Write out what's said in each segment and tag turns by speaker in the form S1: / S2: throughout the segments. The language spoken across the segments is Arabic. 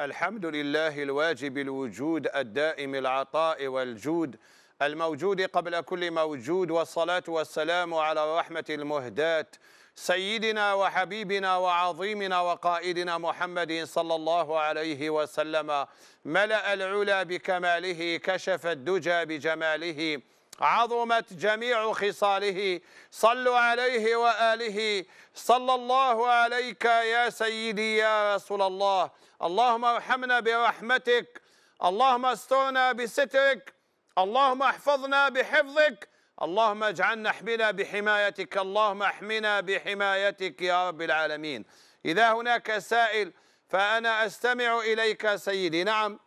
S1: الحمد لله الواجب الوجود الدائم العطاء والجود الموجود قبل كل موجود والصلاة والسلام على الرحمة المهداة سيدنا وحبيبنا وعظيمنا وقائدنا محمد صلى الله عليه وسلم ملأ العلا بكماله كشف الدجى بجماله عظمت جميع خصاله صلوا عليه وآله صلى الله عليك يا سيدي يا رسول الله اللهم ارحمنا برحمتك اللهم استرنا بسترك اللهم احفظنا بحفظك اللهم اجعلنا احمنا بحمايتك اللهم احمنا بحمايتك يا رب العالمين إذا هناك سائل فأنا أستمع إليك سيدي نعم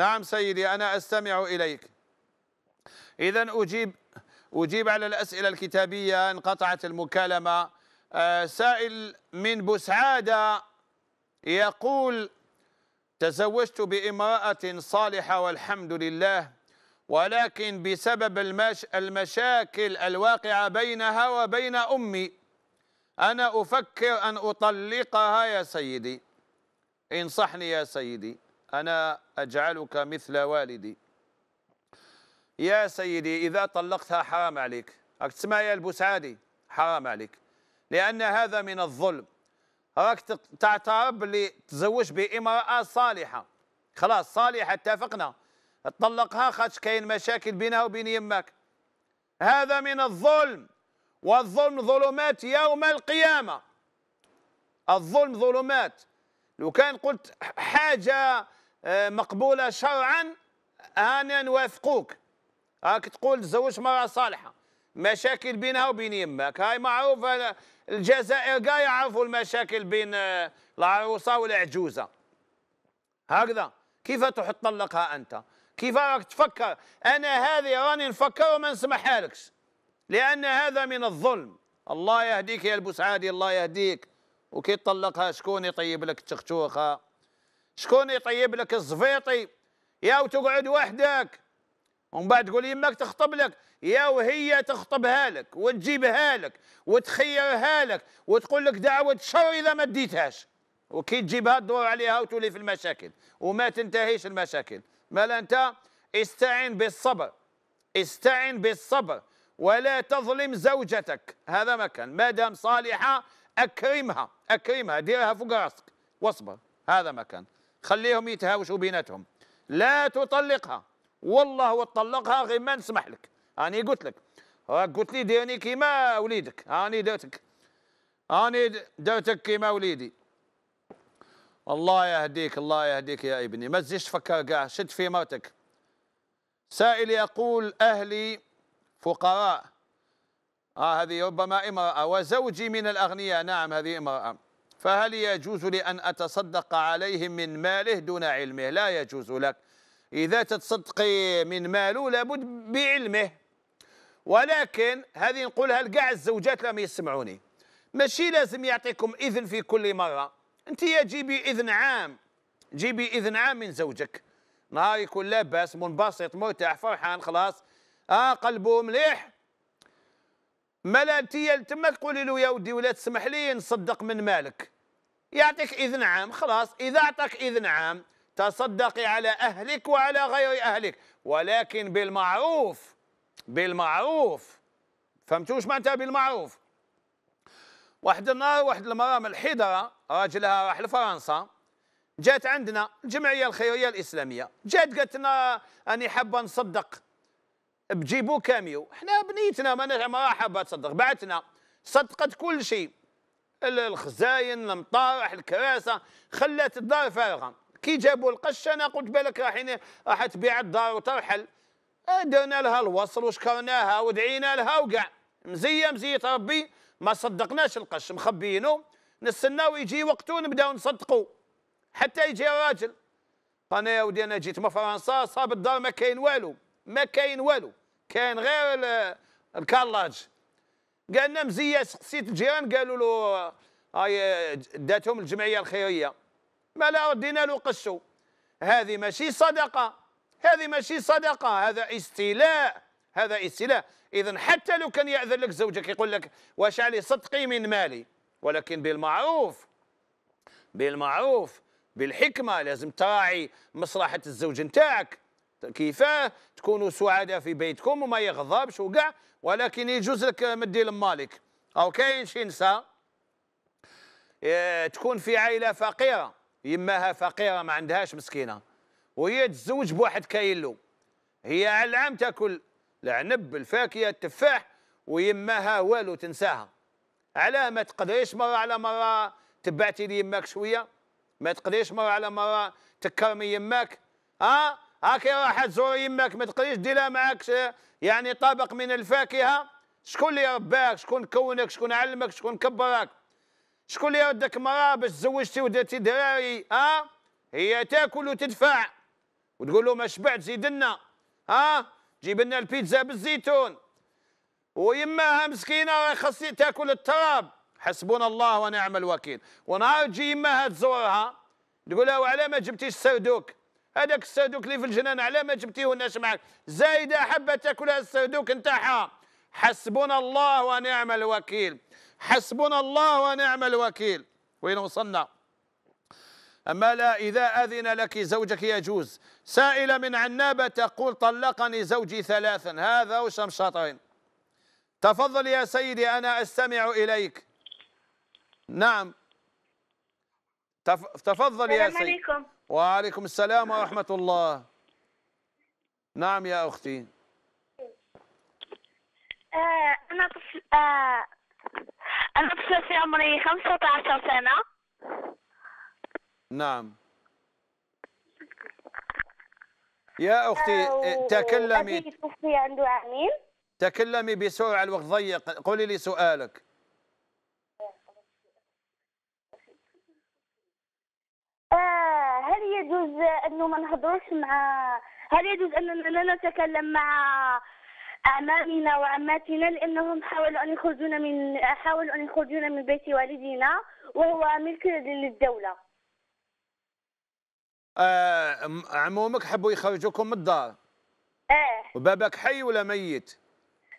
S1: نعم سيدي أنا أستمع إليك إذا أجيب أجيب على الأسئلة الكتابية انقطعت المكالمة آه سائل من بسعادة يقول تزوجت بامرأة صالحة والحمد لله ولكن بسبب المش المشاكل الواقعة بينها وبين أمي أنا أفكر أن أطلقها يا سيدي انصحني يا سيدي أنا أجعلك مثل والدي يا سيدي إذا طلقتها حرام عليك راك تسمع يا عادي حرام عليك لأن هذا من الظلم راك تعترف اللي تزوج بامرأة صالحة خلاص صالحة اتفقنا تطلقها خاطش كاين مشاكل بينها وبين يمك هذا من الظلم والظلم ظلمات يوم القيامة الظلم ظلمات لو كان قلت حاجة آه، مقبوله شرعا هانا نوافقوك هاك تقول تزوج مرأة صالحة مشاكل بينها وبين يمك هاي معروفة الجزائر كاع يعرفوا المشاكل بين آه، العروسة والعجوزة هكذا كيف تطلقها أنت كيف راك تفكر أنا هذه راني نفكر وما نسمحها لكش لأن هذا من الظلم الله يهديك يا البوسعادي الله يهديك وكي تطلقها شكون يطيب لك التختوخة شكون يطيب لك الزفيطي يا وتقعد وحدك ومن بعد تقول يماك تخطب لك يا وهي تخطبها لك وتجيبها لك وتخيرها لك وتقول لك دعوة شر إذا ما اديتهاش وكي تجيبها تدور عليها وتولي في المشاكل وما تنتهيش المشاكل مال أنت استعن بالصبر استعن بالصبر ولا تظلم زوجتك هذا ما كان ما دام صالحة أكرمها أكرمها ديرها فوق راسك واصبر هذا ما كان خليهم يتهاوشوا بيناتهم لا تطلقها والله وطلقها غير ما نسمح لك راني قلت لك قلت لي ديرني كيما وليدك راني درتك راني درتك كيما وليدي الله يهديك الله يهديك يا ابني ما تزيدش تفكر كاع شد في مرتك سائل يقول اهلي فقراء آه هذه ربما امرأة وزوجي من الأغنياء نعم هذه امرأة فهل يجوز لي أن أتصدق عليه من ماله دون علمه لا يجوز لك إذا تتصدقي من ماله لابد بعلمه ولكن هذه نقولها لكاع الزوجات لم يسمعوني ماشي لازم يعطيكم إذن في كل مرة أنت يا جيبي إذن عام جيبي إذن عام من زوجك نهار يكون لاباس منبسط مرتاح فرحان خلاص آه قلبه مليح انت تما تقولي له يا ودي ولا تسمح لي نصدق من مالك يعطيك إذن عام خلاص إذا أعطاك إذن عام تصدقي على أهلك وعلى غير أهلك ولكن بالمعروف بالمعروف فهمتوا واش معناتها بالمعروف واحد النهار واحد المرأة من الحضرة راجلها راح لفرنسا جات عندنا الجمعية الخيرية الإسلامية جات قالت لنا أني حابة نصدق بجيبو كاميو حنا بنيتنا ما نعم- ما حابه تصدق بعتنا صدقت كل شيء الخزاين المطارح الكراسه خلات الدار فارغه كي جابوا القش انا قلت بالك راحين راح تبيع الدار وترحل درنا لها الوصل وشكرناها ودعينا لها وكاع مزيه مزيه ربي ما صدقناش القش مخبينه نستناو يجي وقته نبداو نصدقوا حتى يجي الراجل انا يا ودي انا جيت من فرنسا صاب الدار ما كاين والو ما كاين والو كاين غير الكالاج قالنا مزيا سقسيت الجيران قالوا له هاي داتهم الجمعيه الخيريه ما لا ردينا له قشو هذه ماشي صدقه هذه ماشي صدقه هذا استيلاء هذا استيلاء اذا حتى لو كان ياذن لك زوجك يقول لك واش علي صدقي من مالي ولكن بالمعروف بالمعروف بالحكمه لازم تراعي مصلحه الزوج نتاعك كيفاه تكونوا سعداء في بيتكم وما يغضبش وكاع ولكن يجوز لك مدي لمالك او كاين شي نساء اه، تكون في عائله فقيره يماها فقيره ما عندهاش مسكينه وهي تزوج بواحد كاين له هي على العام تاكل العنب الفاكهه التفاح ويماها والو تنساها علاه ما تقدريش مره على مره تبعتي لي يماك شويه ما تقدريش مره على مره تكرمي يماك ها أه؟ يا واحد زور يماك ما تقريش ديرها معاك يعني طبق من الفاكهه شكون اللي رباك شكون كونك شكون علمك شكون كبرك شكون اللي ردك مراه باش تزوجتي ودرتي دراري ها هي تاكل وتدفع وتقول له ما شبعت زيد لنا ها جيب لنا البيتزا بالزيتون ويماها مسكينه راهي خاصني تاكل التراب حسبنا الله ونعم الوكيل ونهار تجي يماها تزورها تقول لها وعلى ما جبتيش السردوك هذاك الصندوق اللي في الجنان على ما جبتيهناش معك زايده حبه تاكلها الصندوق نتاعها حسبنا الله ونعم الوكيل حسبنا الله ونعم الوكيل وين وصلنا أما لا إذا أذن لك زوجك يجوز سائلة من عنابة تقول طلقني زوجي ثلاثا هذا وشمشطين تفضل يا سيدي أنا أستمع إليك نعم تف... تفضل يا سيدي السلام عليكم وعليكم السلام ورحمة الله نعم يا أختي آه، أنا طفل آه، أنا طفل في عمري 15 سنة نعم يا أختي آه، إيه، تكلمي تكلمي بسرعة الوقت ضيق قولي لي سؤالك يجوز انه ما نهضروش مع هل يجوز اننا نتكلم مع اعمامنا وعماتنا لانهم حاولوا ان يخرجونا من حاولوا ان يخرجونا من بيت والدينا وهو ملك للدوله آه عمومك حبوا يخرجوكم من الدار اه وباباك حي ولا ميت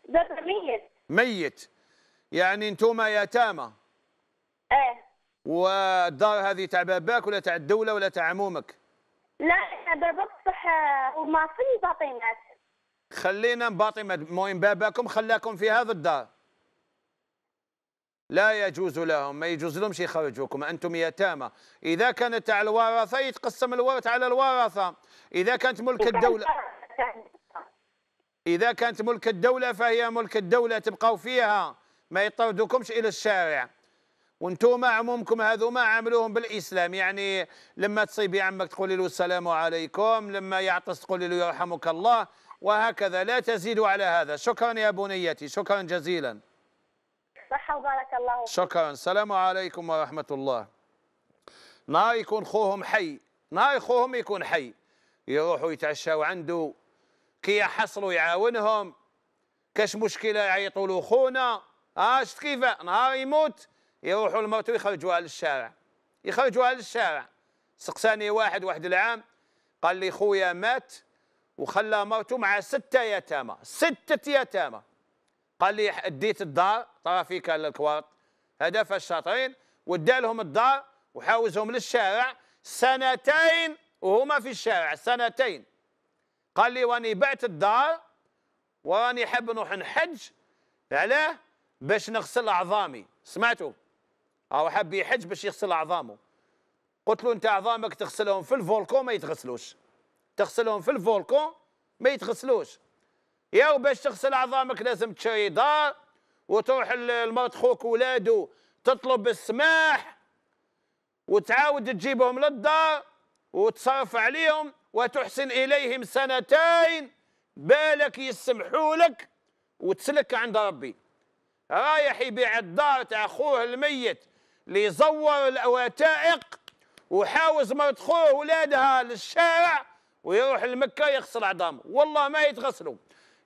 S1: بابا ميت ميت يعني انتم يتامى اه والدار هذه تاع باباك ولا تاع الدوله ولا تاع عمومك لا انا بابا بصح وما في باطنات خلينا باطمات المهم باباكم خلاكم في هذا الدار لا يجوز لهم ما يجوز لهمش يخرجوكم انتم يتامى اذا كانت على الورثه يتقسم الورث على الورثه اذا كانت ملك الدوله اذا كانت ملك الدوله فهي ملك الدوله تبقوا فيها ما يطردوكمش الى الشارع وانتم عمومكم هذوما عاملوهم بالاسلام يعني لما تصيبي عمك تقولي له السلام عليكم لما يعطس تقولي له يرحمك الله وهكذا لا تزيد على هذا شكرا يا بنيتي شكرا جزيلا صحة وبارك الله فيك شكرا السلام عليكم ورحمة الله نهار يكون خوهم حي نهار خوهم يكون حي يروحوا يتعشوا عنده كي يحصلوا يعاونهم كاش مشكلة يعيطوا له خونا اش آه، كيف نهار يموت يروحوا لمرته الشارع للشارع يخرجوها للشارع سقساني واحد واحد العام قال لي خويا مات وخلى مرته مع ستة يتامى ستة يتامى قال لي اديت الدار طرفي كان الكوارت هدف الشاطرين ودالهم لهم الدار وحاوزهم للشارع سنتين وهما في الشارع سنتين قال لي واني بعت الدار وراني حاب نروح نحج علاه باش نغسل عظامي سمعتوا أو حب يحج باش يغسل عظامه قلت له انت عظامك تغسلهم في الفولكو ما يتغسلوش تغسلهم في الفولكو ما يتغسلوش يا باش تغسل عظامك لازم تشري دار وتروح لمرت خوك ولاده تطلب السماح وتعاود تجيبهم للدار وتصرف عليهم وتحسن اليهم سنتين بالك يسمحوا لك وتسلك عند ربي رايح يبيع الدار تاع اخوه الميت اللي يزور الوثائق وحاوز مرت خوه ولادها للشارع ويروح لمكة يغسل عظام والله ما يتغسلوا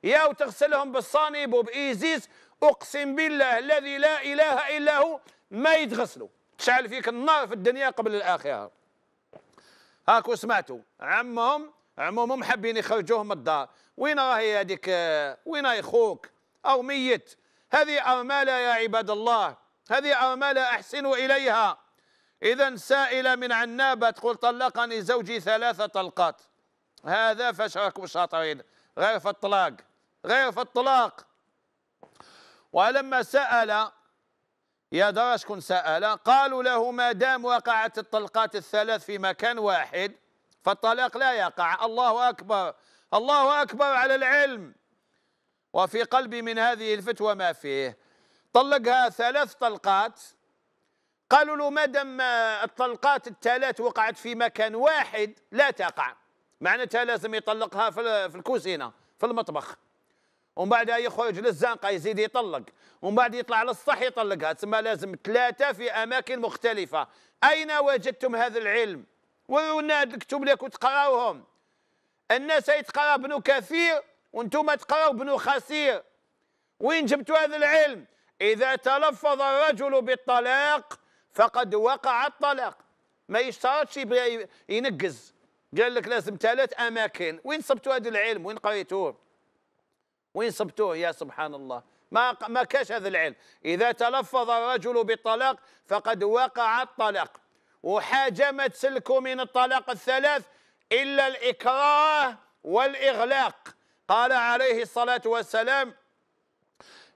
S1: يا وتغسلهم بالصانيب وبإيزيس أقسم بالله الذي لا إله إلا هو ما يتغسلوا تشعل فيك النار في الدنيا قبل الآخرة هاكو سمعتوا عمهم عمومهم حابين يخرجوهم من الدار وين راهي هذيك آه، وين راهي خوك أو ميت هذه أرملة يا عباد الله هذه أعمال أحسن إليها إذا سائلة من عنابة تقول طلقني زوجي ثلاثة طلقات هذا فشاك شاطرين غير في الطلاق غير في الطلاق ولما سأل يا درج كن سأل قالوا له ما دام وقعت الطلقات الثلاث في مكان واحد فالطلاق لا يقع الله أكبر الله أكبر على العلم وفي قلبي من هذه الفتوى ما فيه طلقها ثلاث طلقات قالوا له ما دام الطلقات الثلاث وقعت في مكان واحد لا تقع معناتها لازم يطلقها في الكوزينه في المطبخ ومن بعدها يخرج للزنقه يزيد يطلق ومن بعد يطلع للسطح يطلقها تسمى لازم ثلاثه في اماكن مختلفه اين وجدتم هذا العلم وهاد الكتب اللي كنت تقراوهم الناس يتقرا بنو كثير وانتم تقراو بنو خسير وين جبتوا هذا العلم إذا تلفظ الرجل بالطلاق فقد وقع الطلاق ما يشترطش يبغي ينقز قال لك لازم ثلاث أماكن وين صبتوا هذا العلم وين قريتوه وين صبتوه يا سبحان الله ما ما كاش هذا العلم إذا تلفظ الرجل بالطلاق فقد وقع الطلاق وحاجمت سلكه من الطلاق الثلاث إلا الإكراه والإغلاق قال عليه الصلاة والسلام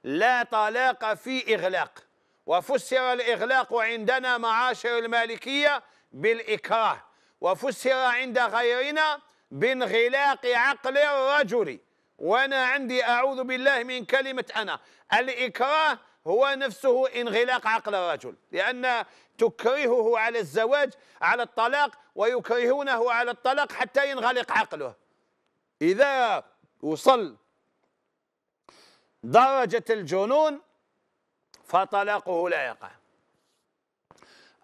S1: لا طلاق في إغلاق وفسر الإغلاق عندنا معاشر المالكية بالإكراه وفسر عند غيرنا بانغلاق عقل الرجل وأنا عندي أعوذ بالله من كلمة أنا الإكراه هو نفسه انغلاق عقل الرجل لأن تكرهه على الزواج على الطلاق ويكرهونه على الطلاق حتى ينغلق عقله إذا وصل درجة الجنون فطلاقه لا يقع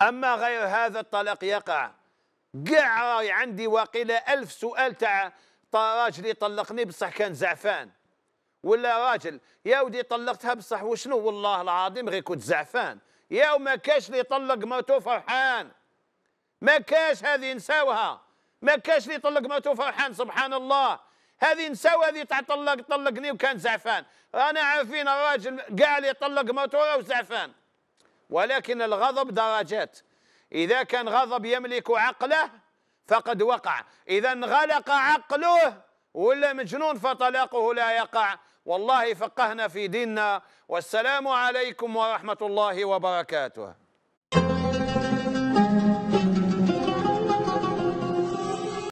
S1: أما غير هذا الطلاق يقع كاع راي عندي واقيلا ألف سؤال تاع راجلي طلقني بصح كان زعفان ولا راجل يا ودي طلقتها بصح وشنو والله العظيم غير كنت زعفان يا وما كاش اللي يطلق مرتو فرحان ما كاش هذه نساوها ما كاش اللي يطلق مرتو فرحان سبحان الله هذه نساو هذه تاع طلق طلقني وكان زعفان رانا عارفين الراجل كاع اللي طلق موتوره وزعفان ولكن الغضب درجات اذا كان غضب يملك عقله فقد وقع اذا انغلق عقله ولا مجنون فطلاقه لا يقع والله فقهنا في ديننا والسلام عليكم ورحمه الله وبركاته